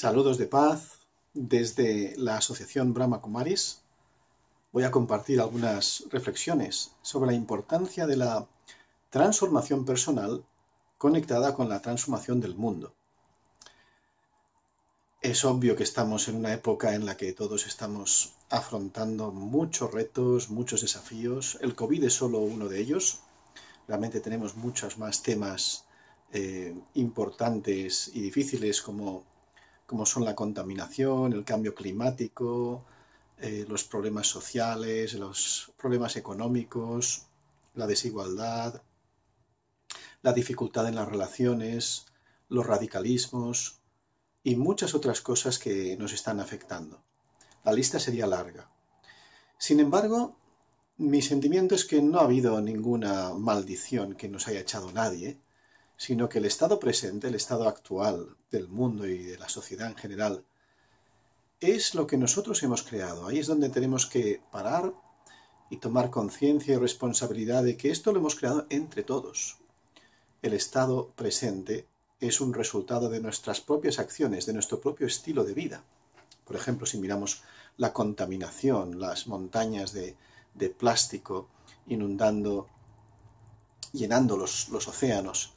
Saludos de paz desde la Asociación Brahma Kumaris. Voy a compartir algunas reflexiones sobre la importancia de la transformación personal conectada con la transformación del mundo. Es obvio que estamos en una época en la que todos estamos afrontando muchos retos, muchos desafíos. El COVID es solo uno de ellos. Realmente tenemos muchos más temas eh, importantes y difíciles como como son la contaminación, el cambio climático, eh, los problemas sociales, los problemas económicos, la desigualdad, la dificultad en las relaciones, los radicalismos y muchas otras cosas que nos están afectando. La lista sería larga. Sin embargo, mi sentimiento es que no ha habido ninguna maldición que nos haya echado nadie, sino que el estado presente, el estado actual del mundo y de la sociedad en general, es lo que nosotros hemos creado. Ahí es donde tenemos que parar y tomar conciencia y responsabilidad de que esto lo hemos creado entre todos. El estado presente es un resultado de nuestras propias acciones, de nuestro propio estilo de vida. Por ejemplo, si miramos la contaminación, las montañas de, plástico inundando, llenando los océanos,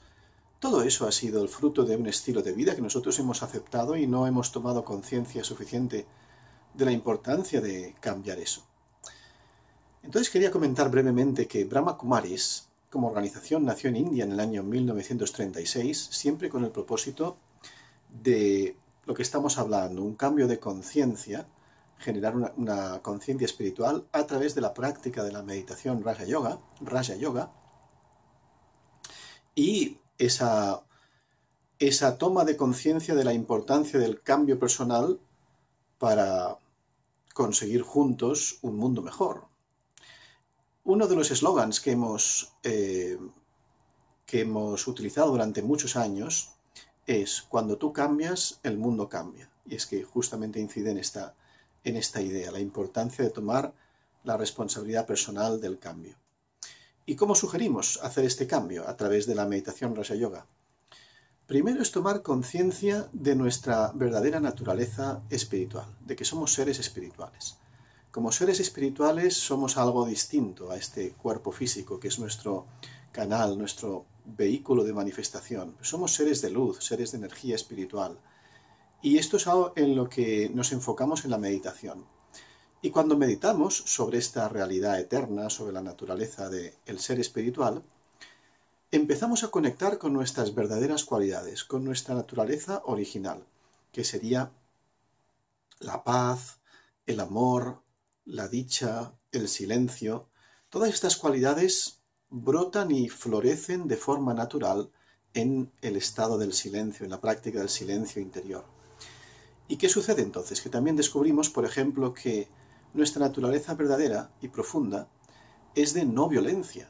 todo eso ha sido el fruto de un estilo de vida que nosotros hemos aceptado y no hemos tomado conciencia suficiente de la importancia de cambiar eso. Entonces quería comentar brevemente que Brahma Kumaris, como organización, nació en India en el año 1936, siempre con el propósito de lo que estamos hablando, un cambio de conciencia, generar una, conciencia espiritual a través de la práctica de la meditación Raja Yoga, Raja Yoga, y esa, esa toma de conciencia de la importancia del cambio personal para conseguir juntos un mundo mejor. Uno de los eslogans que hemos, eh, que hemos utilizado durante muchos años es cuando tú cambias, el mundo cambia. Y es que justamente incide en esta, en esta idea, la importancia de tomar la responsabilidad personal del cambio. ¿Y cómo sugerimos hacer este cambio a través de la meditación Rasa Yoga? Primero es tomar conciencia de nuestra verdadera naturaleza espiritual, de que somos seres espirituales. Como seres espirituales somos algo distinto a este cuerpo físico que es nuestro canal, nuestro vehículo de manifestación. Somos seres de luz, seres de energía espiritual. Y esto es algo en lo que nos enfocamos en la meditación. Y cuando meditamos sobre esta realidad eterna, sobre la naturaleza del ser espiritual, empezamos a conectar con nuestras verdaderas cualidades, con nuestra naturaleza original, que sería la paz, el amor, la dicha, el silencio. Todas estas cualidades brotan y florecen de forma natural en el estado del silencio, en la práctica del silencio interior. ¿Y qué sucede entonces? Que también descubrimos, por ejemplo, que nuestra naturaleza verdadera y profunda es de no violencia.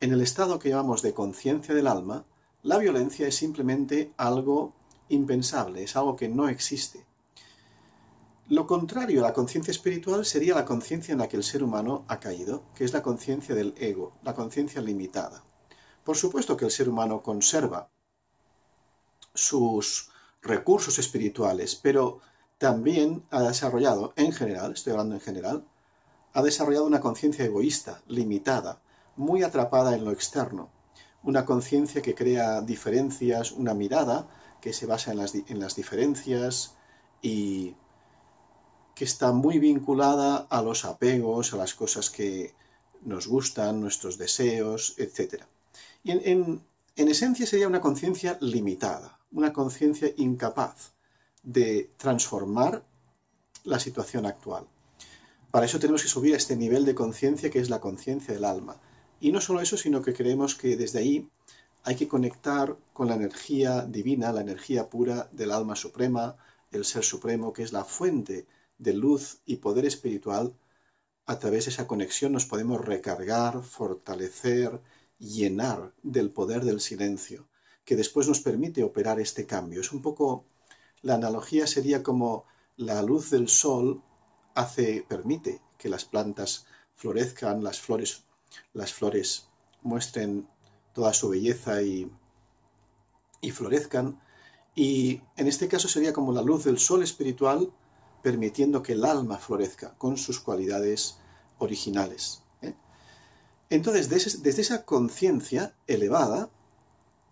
En el estado que llamamos de conciencia del alma, la violencia es simplemente algo impensable, es algo que no existe. Lo contrario a la conciencia espiritual sería la conciencia en la que el ser humano ha caído, que es la conciencia del ego, la conciencia limitada. Por supuesto que el ser humano conserva sus recursos espirituales, pero también ha desarrollado, en general, estoy hablando en general, ha desarrollado una conciencia egoísta, limitada, muy atrapada en lo externo, una conciencia que crea diferencias, una mirada que se basa en las, diferencias y que está muy vinculada a los apegos, a las cosas que nos gustan, nuestros deseos, etc. Y en esencia sería una conciencia limitada, una conciencia incapaz de transformar la situación actual. Para eso tenemos que subir a este nivel de conciencia que es la conciencia del alma. Y no solo eso, sino que creemos que desde ahí hay que conectar con la energía divina, la energía pura del alma suprema, el ser supremo, que es la fuente de luz y poder espiritual. A través de esa conexión nos podemos recargar, fortalecer, llenar del poder del silencio, que después nos permite operar este cambio. Es un poco la analogía sería como la luz del sol hace, permite que las plantas florezcan, las flores, las flores muestren toda su belleza y, florezcan. Y en este caso sería como la luz del sol espiritual permitiendo que el alma florezca con sus cualidades originales. ¿eh? Entonces, desde, desde esa conciencia elevada,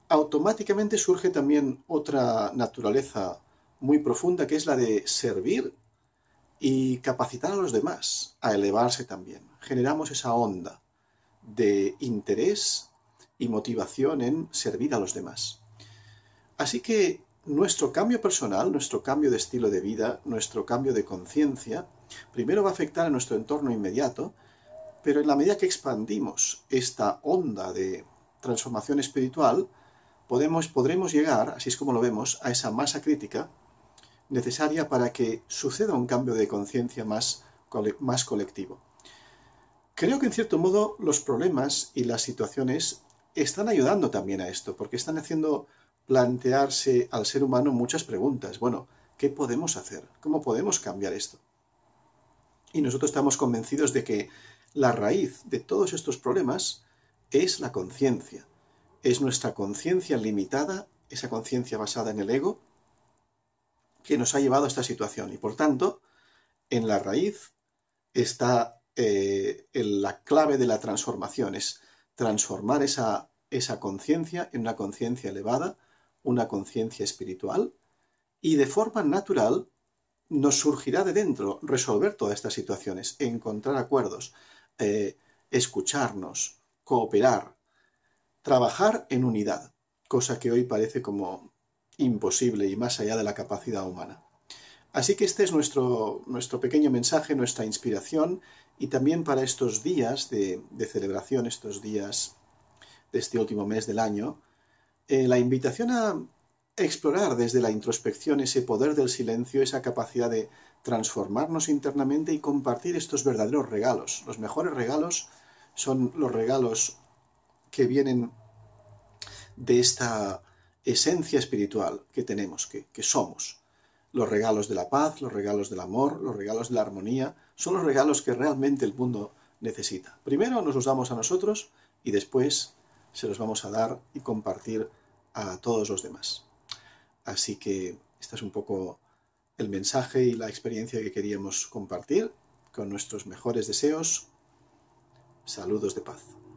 automáticamente surge también otra naturaleza muy profunda que es la de servir y capacitar a los demás a elevarse también. Generamos esa onda de interés y motivación en servir a los demás. Así que nuestro cambio personal, nuestro cambio de estilo de vida, nuestro cambio de conciencia, primero va a afectar a nuestro entorno inmediato, pero en la medida que expandimos esta onda de transformación espiritual, podemos, podremos llegar, así es como lo vemos, a esa masa crítica necesaria para que suceda un cambio de conciencia más, más colectivo. Creo que en cierto modo los problemas y las situaciones están ayudando también a esto, porque están haciendo plantearse al ser humano muchas preguntas. Bueno, ¿qué podemos hacer? ¿Cómo podemos cambiar esto? Y nosotros estamos convencidos de que la raíz de todos estos problemas es la conciencia. Es nuestra conciencia limitada, esa conciencia basada en el ego, que nos ha llevado a esta situación. Y por tanto, en la raíz está eh, la clave de la transformación, es transformar esa, esa conciencia en una conciencia elevada, una conciencia espiritual, y de forma natural nos surgirá de dentro resolver todas estas situaciones, encontrar acuerdos, eh, escucharnos, cooperar, trabajar en unidad, cosa que hoy parece como imposible y más allá de la capacidad humana. Así que este es nuestro, nuestro pequeño mensaje, nuestra inspiración y también para estos días de, celebración, estos días de este último mes del año, eh, la invitación a explorar desde la introspección ese poder del silencio, esa capacidad de transformarnos internamente y compartir estos verdaderos regalos. Los mejores regalos son los regalos que vienen de esta esencia espiritual que tenemos, que, que somos. Los regalos de la paz, los regalos del amor, los regalos de la armonía, son los regalos que realmente el mundo necesita. Primero nos los damos a nosotros y después se los vamos a dar y compartir a todos los demás. Así que este es un poco el mensaje y la experiencia que queríamos compartir con nuestros mejores deseos. Saludos de paz.